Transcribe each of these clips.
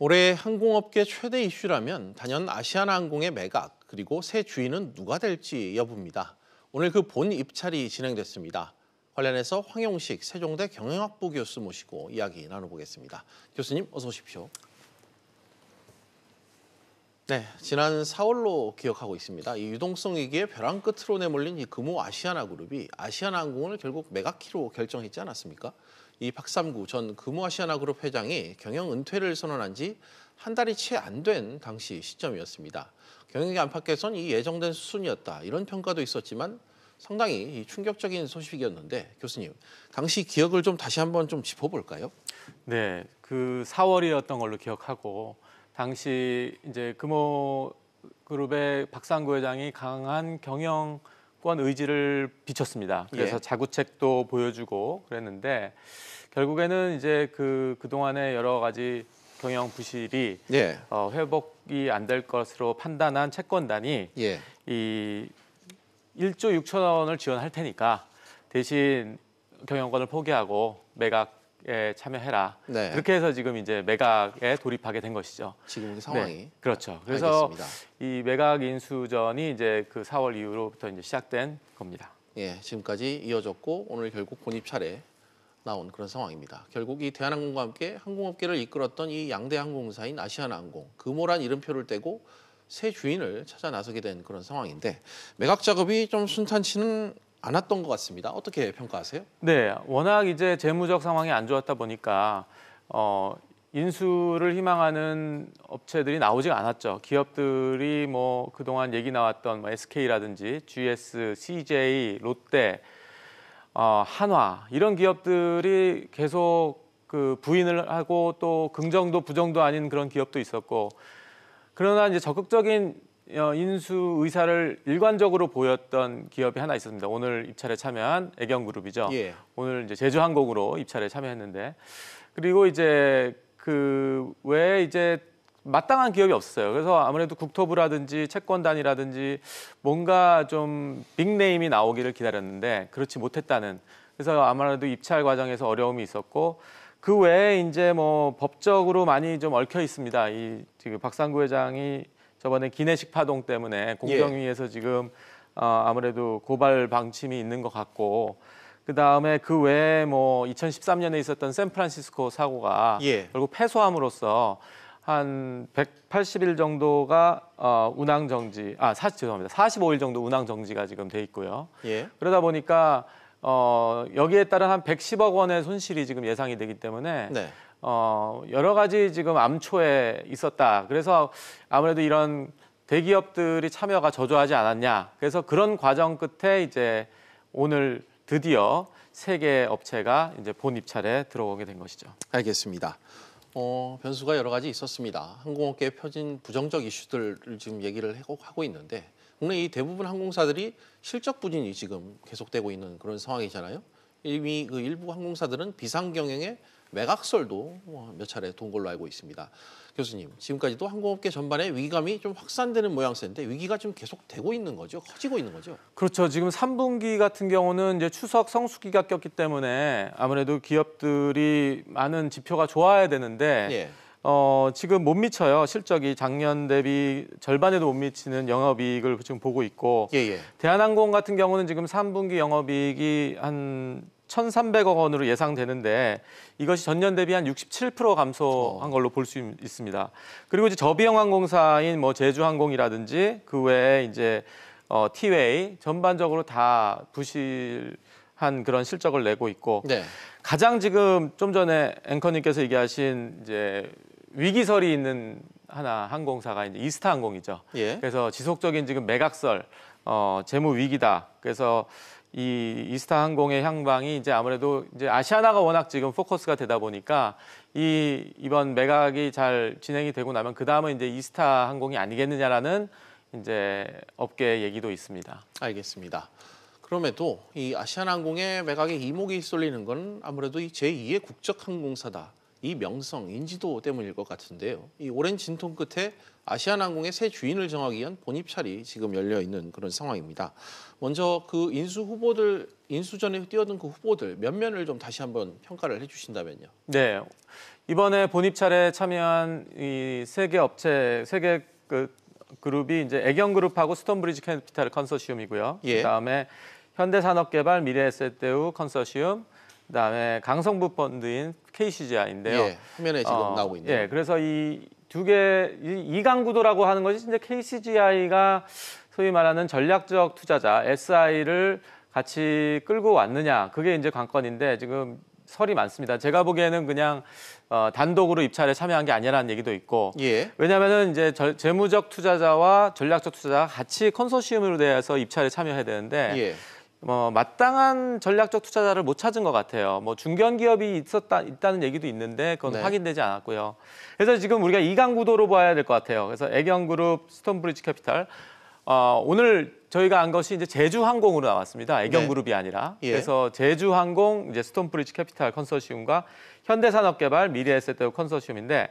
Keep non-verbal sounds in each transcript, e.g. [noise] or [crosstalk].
올해 항공업계 최대 이슈라면 단연 아시아나항공의 매각 그리고 새 주인은 누가 될지 여부입니다. 오늘 그 본 입찰이 진행됐습니다. 관련해서 황영식 세종대 경영학부 교수 모시고 이야기 나눠보겠습니다. 교수님 어서 오십시오. 네, 지난 4월로 기억하고 있습니다. 이 유동성 위기에 벼랑 끝으로 내몰린 이 금호 아시아나 그룹이 아시아나항공을 결국 메가키로 결정했지 않았습니까? 이 박삼구 전 금호 아시아나 그룹 회장이 경영 은퇴를 선언한 지 한 달이 채 안 된 당시 시점이었습니다. 경영계 안팎에선 이 예정된 수순이었다 이런 평가도 있었지만 상당히 충격적인 소식이었는데 교수님 당시 기억을 좀 다시 한번 좀 짚어볼까요? 네, 그 4월이었던 걸로 기억하고 당시 이제 금호 그룹의 박상구 회장이 강한 경영권 의지를 비쳤습니다. 예. 그래서 예. 자구책도 보여주고 그랬는데 결국에는 이제 그 그동안의 여러 가지 경영 부실이 예. 어, 회복이 안 될 것으로 판단한 채권단이 예. 이 1조 6천 원을 지원할 테니까 대신 경영권을 포기하고 매각 매각에 참여해라. 네. 그렇게 해서 지금 이제 매각에 돌입하게 된 것이죠. 지금 네. 상황이 네, 그렇죠. 그래서 알겠습니다. 이 매각 인수전이 이제 그 4월 이후로부터 이제 시작된 겁니다. 예, 지금까지 이어졌고 오늘 결국 본입 차례 나온 그런 상황입니다. 결국 이 대한항공과 함께 항공업계를 이끌었던 이 양대 항공사인 아시아나항공 금오란 그 이름표를 떼고 새 주인을 찾아 나서게 된 그런 상황인데 매각 작업이 좀 순탄치는 않았던 것 같습니다. 어떻게 평가하세요? 네, 워낙 이제 재무적 상황이 안 좋았다 보니까 어, 인수를 희망하는 업체들이 나오지 않았죠. 기업들이 뭐 그동안 얘기 나왔던 뭐 SK라든지 GS, CJ, 롯데, 어, 한화 이런 기업들이 계속 그 부인을 하고 또 긍정도 부정도 아닌 그런 기업도 있었고 그러나 이제 적극적인 어, 인수 의사를 일관적으로 보였던 기업이 하나 있었습니다. 오늘 입찰에 참여한 애경그룹이죠. 예. 오늘 이제 제주항공으로 입찰에 참여했는데 그리고 이제 그 왜 이제 마땅한 기업이 없어요. 그래서 아무래도 국토부라든지 채권단이라든지 뭔가 좀 빅네임이 나오기를 기다렸는데 그렇지 못했다는 그래서 아무래도 입찰 과정에서 어려움이 있었고 그 외에 이제 뭐 법적으로 많이 좀 얽혀 있습니다. 이 지금 박상구 회장이 저번에 기내식 파동 때문에 공정위에서 예. 지금 어, 아무래도 고발 방침이 있는 것 같고 그 다음에 그 외에 뭐 2013년에 있었던 샌프란시스코 사고가 예. 결국 패소함으로써 한 180일 정도가 어, 운항 정지, 아, 사, 죄송합니다. 45일 정도 운항 정지가 지금 돼 있고요. 예. 그러다 보니까 어, 여기에 따른 한 110억 원의 손실이 지금 예상이 되기 때문에 네. 어, 여러 가지 지금 암초에 있었다. 그래서 아무래도 이런 대기업들이 참여가 저조하지 않았냐. 그래서 그런 과정 끝에 이제 오늘 드디어 세계 업체가 이제 본 입찰에 들어오게 된 것이죠. 알겠습니다. 어, 변수가 여러 가지 있었습니다. 항공업계에 펴진 부정적 이슈들을 지금 얘기를 하고 있는데 국내 이 대부분 항공사들이 실적 부진이 지금 계속되고 있는 그런 상황이잖아요. 이미 그 일부 항공사들은 비상경영에 매각설도 뭐 몇 차례 돈 걸로 알고 있습니다. 교수님, 지금까지도 항공업계 전반에 위기감이 좀 확산되는 모양새인데 위기가 좀 계속되고 있는 거죠? 커지고 있는 거죠? 그렇죠. 지금 3분기 같은 경우는 이제 추석 성수기가 꼈기 때문에 아무래도 기업들이 많은 지표가 좋아야 되는데 예. 어, 지금 못 미쳐요. 실적이 작년 대비 절반에도 못 미치는 영업이익을 지금 보고 있고 예예. 예. 대한항공 같은 경우는 지금 3분기 영업이익이 한 1,300억 원으로 예상되는데 이것이 전년 대비 한 67% 감소한 어. 걸로 볼 수 있습니다. 그리고 이제 저비용 항공사인 뭐 제주항공이라든지 그 외에 이제 어, 티웨이 전반적으로 다 부실한 그런 실적을 내고 있고 네. 가장 지금 좀 전에 앵커님께서 얘기하신 이제 위기설이 있는 하나 항공사가 이제 이스타 항공이죠. 예. 그래서 지속적인 지금 매각설, 어, 재무 위기다. 그래서 이 이스타 항공의 향방이 이제 아무래도 이제 아시아나가 워낙 지금 포커스가 되다 보니까 이 이번 매각이 잘 진행이 되고 나면 그 다음은 이제 이스타 항공이 아니겠느냐라는 이제 업계 얘기도 있습니다. 알겠습니다. 그럼에도 이 아시아나항공의 매각에 이목이 쏠리는 건 아무래도 이 제2의 국적 항공사다 이 명성, 인지도 때문일 것 같은데요. 이 오랜 진통 끝에 아시아나항공의 새 주인을 정하기 위한 본입찰이 지금 열려 있는 그런 상황입니다. 먼저 그 인수 후보들 인수전에 뛰어든 그 후보들 몇 면을 좀 다시 한번 평가를 해주신다면요. 네, 이번에 본입찰에 참여한 이 세 개 업체, 세 개 그 그룹이 이제 애경그룹하고 스톤브리지 캐피탈 컨소시엄이고요. 예. 그다음에 현대산업개발, 미래에셋대우 컨소시엄, 그다음에 강성부 펀드인 KCGI인데요. 예, 화면에 지금 어, 나오고 있네요. 예, 그래서 이 두 개 이강 구도라고 하는 것이 진짜 KCGI가 소위 말하는 전략적 투자자 SI를 같이 끌고 왔느냐 그게 이제 관건인데 지금 설이 많습니다. 제가 보기에는 그냥 어, 단독으로 입찰에 참여한 게 아니라는 얘기도 있고 예. 왜냐면은 이제 저, 재무적 투자자와 전략적 투자자가 같이 컨소시엄으로 대해서 입찰에 참여해야 되는데 예. 뭐 마땅한 전략적 투자자를 못 찾은 것 같아요. 뭐 중견 기업이 있었다 있다는 얘기도 있는데 그건 네. 확인되지 않았고요. 그래서 지금 우리가 이강 구도로 봐야 될 것 같아요. 그래서 애경그룹, 스톤브리지 캐피탈. 어, 오늘 저희가 한 것이 이제 제주항공으로 나왔습니다. 애경그룹이 네. 아니라. 예. 그래서 제주항공, 이제 스톤브리지 캐피탈 컨소시움과 현대산업개발, 미래에셋대우 컨소시움인데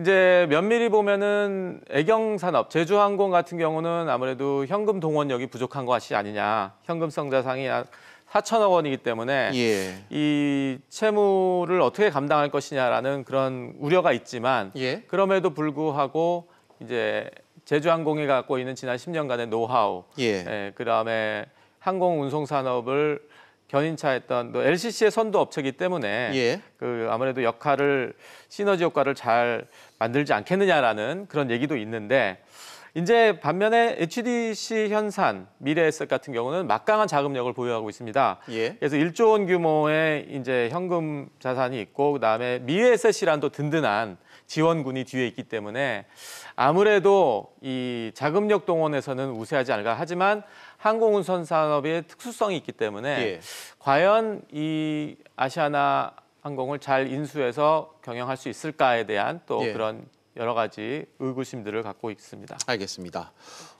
이제 면밀히 보면은 애경 산업, 제주항공 같은 경우는 아무래도 현금 동원력이 부족한 것이 아니냐. 현금 성자산이약 4천억 원이기 때문에 예. 이 채무를 어떻게 감당할 것이냐라는 그런 우려가 있지만 예. 그럼에도 불구하고 이제 제주항공이 갖고 있는 지난 10년간의 노하우, 예. 예 그다음에 항공 운송 산업을 견인차였던 또 LCC의 선도 업체이기 때문에 예. 그 아무래도 역할을 시너지 효과를 잘 만들지 않겠느냐라는 그런 얘기도 있는데 이제 반면에 HDC 현산, 미래에셋 같은 경우는 막강한 자금력을 보유하고 있습니다. 예. 그래서 1조 원 규모의 이제 현금 자산이 있고 그다음에 미래에셋이란 또 든든한 지원군이 뒤에 있기 때문에 아무래도 이 자금력 동원에서는 우세하지 않을까 하지만 항공운선 산업의 특수성이 있기 때문에 예. 과연 이 아시아나 항공을 잘 인수해서 경영할 수 있을까에 대한 또 예. 그런 여러 가지 의구심들을 갖고 있습니다. 알겠습니다.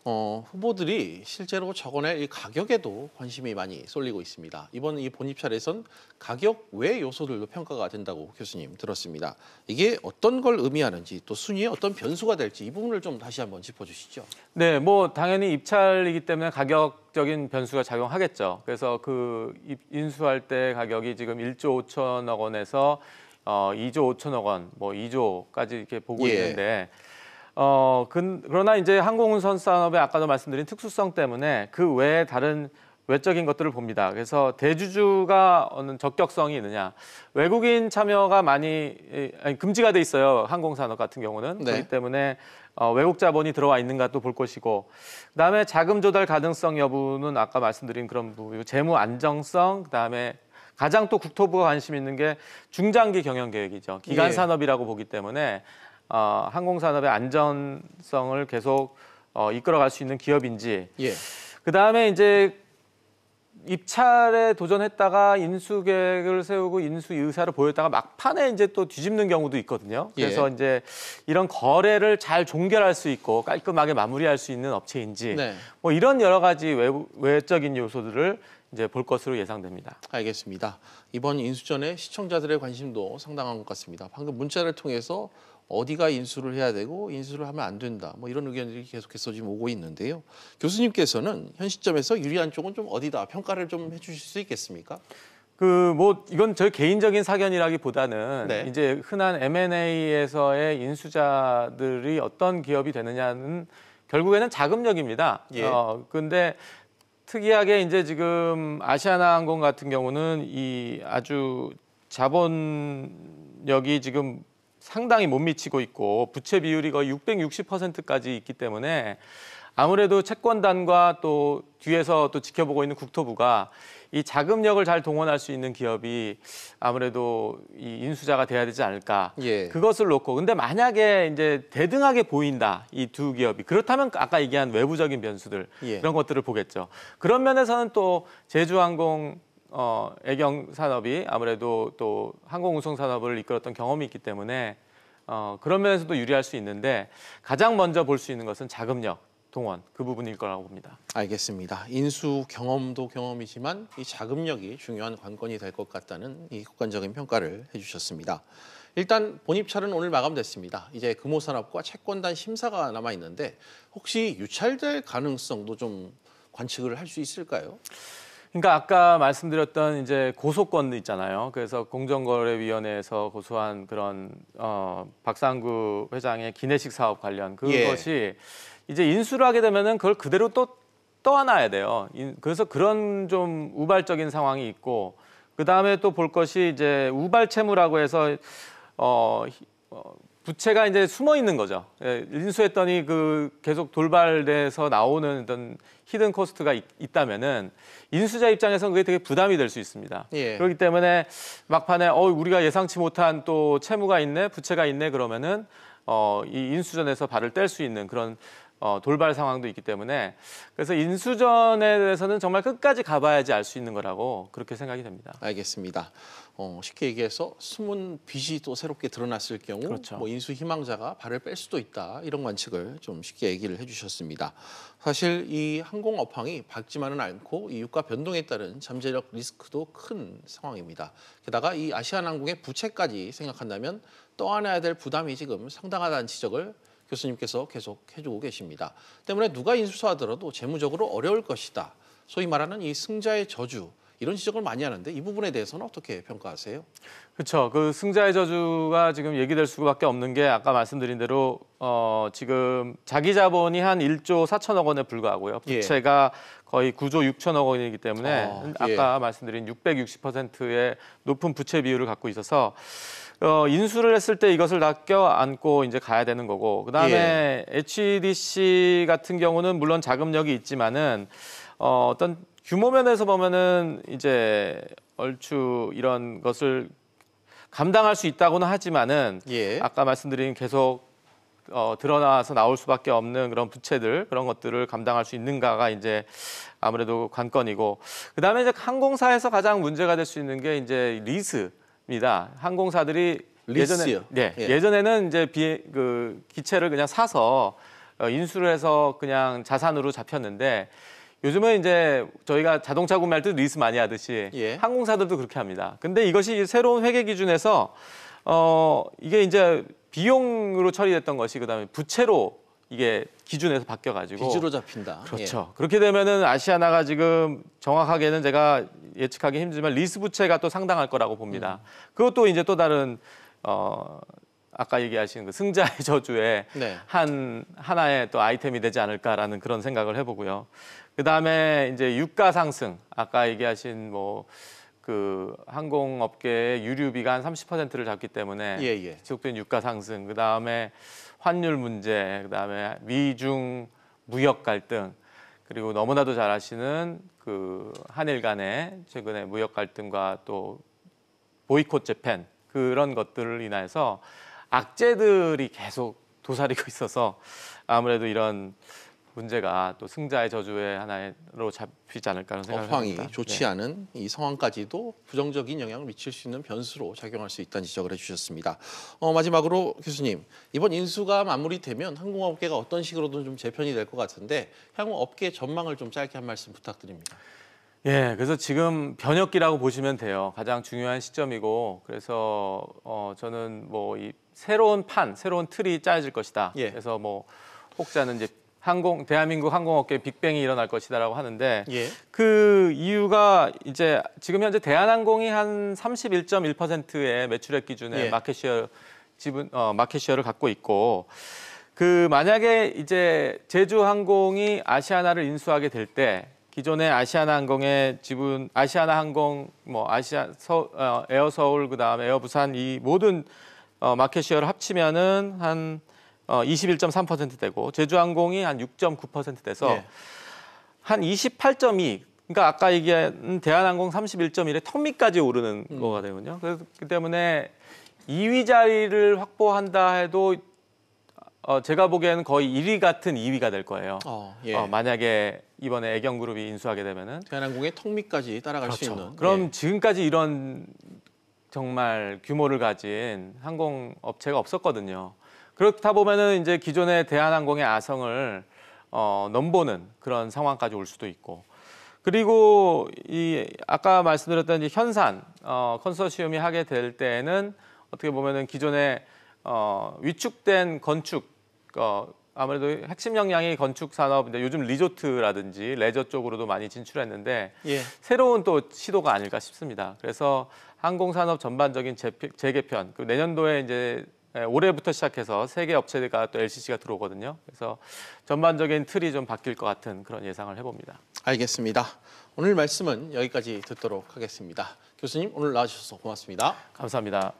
어, 후보들이 실제로 적어낼 이 가격에도 관심이 많이 쏠리고 있습니다. 이번 이 본입찰에선 가격 외 요소들도 평가가 된다고 교수님 들었습니다. 이게 어떤 걸 의미하는지 또 순위에 어떤 변수가 될지 이 부분을 좀 다시 한번 짚어주시죠. 네, 뭐 당연히 입찰이기 때문에 가격적인 변수가 작용하겠죠. 그래서 그 인수할 때 가격이 지금 1조 5천억 원에서 어, 2조 5천억 원, 뭐 2조까지 이렇게 보고 예. 있는데 어, 근, 그러나 이제 항공운선 산업의 아까도 말씀드린 특수성 때문에 그 외에 다른 외적인 것들을 봅니다. 그래서 대주주가 어느 적격성이 있느냐. 외국인 참여가 많이 아니, 금지가 돼 있어요. 항공산업 같은 경우는. 네. 그렇기 때문에 어, 외국 자본이 들어와 있는가 또 볼 것이고 그다음에 자금 조달 가능성 여부는 아까 말씀드린 그런 부분, 이고 재무 안정성, 그다음에 가장 또 국토부가 관심 있는 게 중장기 경영 계획이죠. 기간 네. 산업이라고 보기 때문에 어, 항공산업의 안전성을 계속 어, 이끌어갈 수 있는 기업인지. 예. 그 다음에 이제 입찰에 도전했다가 인수 계획을 세우고 인수 의사를 보였다가 막판에 이제 또 뒤집는 경우도 있거든요. 예. 그래서 예. 이제 이런 거래를 잘 종결할 수 있고 깔끔하게 마무리할 수 있는 업체인지 네. 뭐 이런 여러 가지 외, 부 외적인 요소들을 이제 볼 것으로 예상됩니다. 알겠습니다. 이번 인수전에 시청자들의 관심도 상당한 것 같습니다. 방금 문자를 통해서 어디가 인수를 해야 되고 인수를 하면 안 된다. 뭐 이런 의견들이 계속해서 지금 오고 있는데요. 교수님께서는 현 시점에서 유리한 쪽은 좀 어디다 평가를 좀 해주실 수 있겠습니까? 그 뭐 이건 저 개인적인 사견이라기보다는 네. 이제 흔한 M&A에서의 인수자들이 어떤 기업이 되느냐는 결국에는 자금력입니다. 예. 어 근데 특이하게 이제 지금 아시아나항공 같은 경우는 이 아주 자본력이 지금 상당히 못 미치고 있고 부채 비율이 거의 660%까지 있기 때문에 아무래도 채권단과 또 뒤에서 또 지켜보고 있는 국토부가 이 자금력을 잘 동원할 수 있는 기업이 아무래도 이 인수자가 돼야 되지 않을까. 예. 그것을 놓고 근데 만약에 이제 대등하게 보인다 이 두 기업이 그렇다면 아까 얘기한 외부적인 변수들 예. 이런 것들을 보겠죠. 그런 면에서는 또 제주항공 어, 애경 산업이 아무래도 또 항공 운송 산업을 이끌었던 경험이 있기 때문에 어, 그런 면에서도 유리할 수 있는데 가장 먼저 볼 수 있는 것은 자금력, 동원 그 부분일 거라고 봅니다. 알겠습니다. 인수 경험도 경험이지만 이 자금력이 중요한 관건이 될 것 같다는 이국관적인 평가를 해주셨습니다. 일단 본입찰은 오늘 마감됐습니다. 이제 금호산업과 채권단 심사가 남아 있는데 혹시 유찰될 가능성도 좀 관측을 할 수 있을까요? 그러니까 아까 말씀드렸던 이제 고소권 있잖아요. 그래서 공정거래위원회에서 고소한 그런 어, 박상구 회장의 기내식 사업 관련 예. 그것이 예. 이제 인수를 하게 되면은 그걸 그대로 또 떠안아야 돼요. 그래서 그런 좀 우발적인 상황이 있고 그 다음에 또 볼 것이 이제 우발채무라고 해서 어, 어 부채가 이제 숨어 있는 거죠. 예, 인수했더니 그 계속 돌발돼서 나오는 어떤 히든 코스트가 있, 다면은 인수자 입장에서는 그게 되게 부담이 될 수 있습니다. 예. 그렇기 때문에 막판에 어 우리가 예상치 못한 또 채무가 있네, 부채가 있네 그러면은 어이 인수전에서 발을 뗄 수 있는 그런 어, 돌발 상황도 있기 때문에 그래서 인수전에 대해서는 정말 끝까지 가봐야지 알 수 있는 거라고 그렇게 생각이 됩니다. 알겠습니다. 어, 쉽게 얘기해서 숨은 빚이 또 새롭게 드러났을 경우 그렇죠. 뭐 인수 희망자가 발을 뺄 수도 있다 이런 관측을 좀 쉽게 얘기를 해주셨습니다. 사실 이 항공 업황이 밝지만은 않고 이 유가 변동에 따른 잠재력 리스크도 큰 상황입니다. 게다가 이 아시아나항공의 부채까지 생각한다면 떠안아야 될 부담이 지금 상당하다는 지적을 교수님께서 계속 해주고 계십니다. 때문에 누가 인수하더라도 재무적으로 어려울 것이다. 소위 말하는 이 승자의 저주, 이런 지적을 많이 하는데 이 부분에 대해서는 어떻게 평가하세요? 그렇죠. 그 승자의 저주가 지금 얘기될 수밖에 없는 게 아까 말씀드린 대로 어, 지금 자기 자본이 한 1조 4천억 원에 불과하고요. 예. 부채가 예. 거의 9조 6천억 원이기 때문에 어, 예. 아까 말씀드린 660%의 높은 부채 비율을 갖고 있어서 어, 인수를 했을 때 이것을 낚여안고 이제 가야 되는 거고 그다음에 예. HDC 같은 경우는 물론 자금력이 있지만은 어, 어떤 규모 면에서 보면은 이제 얼추 이런 것을 감당할 수 있다고는 하지만은 예. 아까 말씀드린 계속 어, 드러나서 나올 수밖에 없는 그런 부채들 그런 것들을 감당할 수 있는가가 이제 아무래도 관건이고 그다음에 이제 항공사에서 가장 문제가 될 수 있는 게 이제 리스입니다. 항공사들이 예전에 네, 예. 전에는 이제 비, 그 기체를 그냥 사서 어, 인수를 해서 그냥 자산으로 잡혔는데 요즘은 이제 저희가 자동차 구매할 때 리스 많이 하듯이 예. 항공사들도 그렇게 합니다. 근데 이것이 새로운 회계 기준에서 어 이게 이제 비용으로 처리됐던 것이 그다음에 부채로 이게 기준에서 바뀌어 가지고 기으로 잡힌다. 예. 그렇죠. 예. 그렇게 되면은 아시아나가 지금 정확하게는 제가 예측하기 힘들지만 리스 부채가 또 상당할 거라고 봅니다. 음. 그것도 이제 또 다른 어 아까 얘기하신 그 승자의 [laughs] 저주에 네. 한 하나의 또 아이템이 되지 않을까라는 그런 생각을 해보고요. 그 다음에 이제 유가 상승 아까 얘기하신 뭐. 그 항공업계의 유류비가 한 30%를 잡기 때문에 예, 예. 지속된 유가 상승, 그 다음에 환율 문제, 그 다음에 미중 무역 갈등, 그리고 너무나도 잘 아시는 그 한일 간의 최근의 무역 갈등과 또 보이콧 재팬 그런 것들을 인해서 악재들이 계속 도사리고 있어서 아무래도 이런 문제가 또 승자의 저주의 하나로 잡히지 않을까 하는 생각을 업니다합황이 좋지 네. 않은 이 상황까지도 부정적인 영향을 미칠 수 있는 변수로 작용할 수 있다는 지적을 해주셨습니다. 어, 마지막으로 교수님 이번 인수가 마무리되면 항공업계가 어떤 식으로든 좀 재편이 될 것 같은데 향후 업계 전망을 좀 짧게 한 말씀 부탁드립니다. 예, 그래서 지금 변혁기라고 보시면 돼요. 가장 중요한 시점이고, 그래서 어, 저는 뭐 이 새로운 판, 새로운 틀이 짜여질 것이다. 예. 그래서 뭐 혹자는 이제 항공 대한민국 항공업계 빅뱅이 일어날 것이다라고 하는데 예. 그 이유가 이제 지금 현재 대한항공이 한 31.1%의 매출액 기준의 예. 마켓시어 지분 어, 마켓시어를 갖고 있고 그 만약에 이제 제주항공이 아시아나를 인수하게 될때 기존의 아시아나항공의 지분, 아시아나항공, 뭐 아시아 서, 어, 에어 서울 그다음 에어 부산 이 모든 어, 마켓 시어를 합치면은 한 어, 2 1 3되고 제주항공이 한 6 9돼서 네. 한 28.2. 예. 그러니까 아까 얘기한 대한항공 3 1 1에 턱밑까지 오르는 음. 거가 되거든요. 그렇기 그 때문에 2위 자리를 확보한다 해도 어, 제가 보기에는 거의 1위 같은 2위가 될 거예요. 어, 예. 어, 만약에 이번에 애경그룹이 인수하게 되면은 대한항공의 턱밑까지 따라갈 그렇죠. 수 있는. 그럼 예. 지금까지 이런 정말 규모를 가진 항공업체가 없었거든요. 그렇다 보면은 이제 기존의 대한항공의 아성을 어, 넘보는 그런 상황까지 올 수도 있고. 그리고 이 아까 말씀드렸던 현산 어, 컨소시엄이 하게 될 때에는 어떻게 보면은 기존의 어, 위축된 건축 어, 아무래도 핵심 역량이 건축 산업인데 요즘 리조트라든지 레저 쪽으로도 많이 진출했는데 예. 새로운 또 시도가 아닐까 싶습니다. 그래서 항공산업 전반적인 재개편 그 내년도에 이제 예, 올해부터 시작해서 세계 업체가 또 LCC가 들어오거든요. 그래서 전반적인 틀이 좀 바뀔 것 같은 그런 예상을 해봅니다. 알겠습니다. 오늘 말씀은 여기까지 듣도록 하겠습니다. 교수님 오늘 나와주셔서 고맙습니다. 감사합니다.